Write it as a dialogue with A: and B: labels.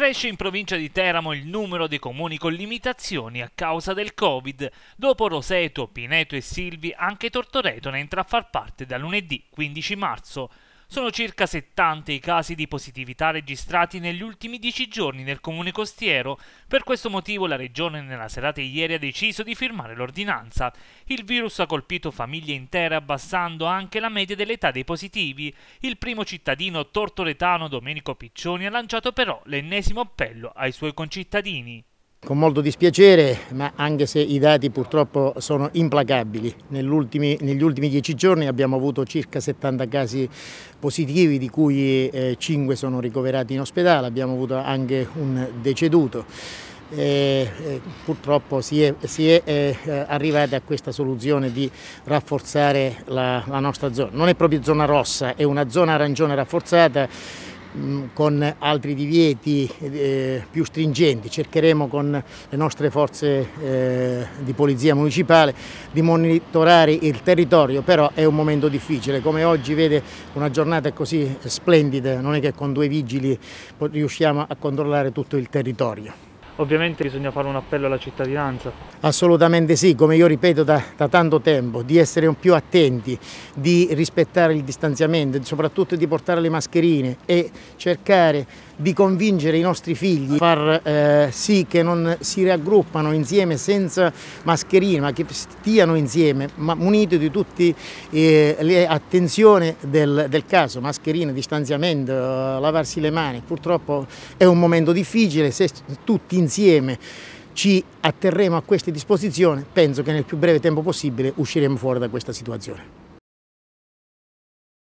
A: Cresce in provincia di Teramo il numero dei comuni con limitazioni a causa del Covid. Dopo Roseto, Pineto e Silvi, anche Tortoreto ne entra a far parte da lunedì 15 marzo. Sono circa 70 i casi di positività registrati negli ultimi 10 giorni nel comune costiero. Per questo motivo la regione nella serata di ieri ha deciso di firmare l'ordinanza. Il virus ha colpito famiglie intere abbassando anche la media dell'età dei positivi. Il primo cittadino tortoletano Domenico Piccioni ha lanciato però l'ennesimo appello ai suoi concittadini.
B: Con molto dispiacere, ma anche se i dati purtroppo sono implacabili, ultimi, negli ultimi dieci giorni abbiamo avuto circa 70 casi positivi, di cui eh, 5 sono ricoverati in ospedale, abbiamo avuto anche un deceduto. E, eh, eh, purtroppo si è, si è eh, eh, arrivati a questa soluzione di rafforzare la, la nostra zona. Non è proprio zona rossa, è una zona arancione rafforzata Mm, con altri divieti eh, più stringenti, cercheremo con le nostre forze eh, di polizia municipale di monitorare il territorio, però è un momento difficile, come oggi vede una giornata così splendida, non è che con due vigili riusciamo a controllare tutto il territorio
A: ovviamente bisogna fare un appello alla cittadinanza.
B: Assolutamente sì, come io ripeto da, da, tanto tempo, di essere più attenti, di rispettare il distanziamento, soprattutto di portare le mascherine e cercare di convincere i nostri figli a far eh, sì che non si raggruppano insieme senza mascherine, ma che stiano insieme, ma muniti di tutte eh, le attenzioni del, del, caso, mascherine, distanziamento, lavarsi le mani. Purtroppo è un momento difficile, se tutti insieme insieme ci atterremo a queste disposizioni, penso che nel più breve tempo possibile usciremo fuori da questa situazione.